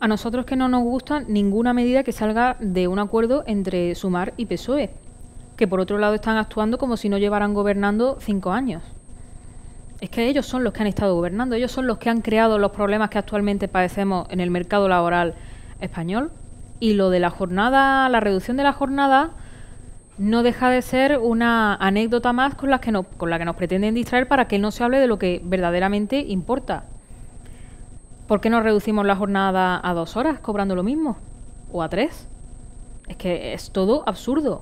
a nosotros que no nos gusta ninguna medida que salga de un acuerdo entre Sumar y PSOE, que por otro lado están actuando como si no llevaran gobernando cinco años. Es que ellos son los que han estado gobernando, ellos son los que han creado los problemas que actualmente padecemos en el mercado laboral español. Y lo de la jornada, la reducción de la jornada, no deja de ser una anécdota más con que con la que nos pretenden distraer para que no se hable de lo que verdaderamente importa, ¿Por qué no reducimos la jornada a dos horas cobrando lo mismo? ¿O a tres? Es que es todo absurdo.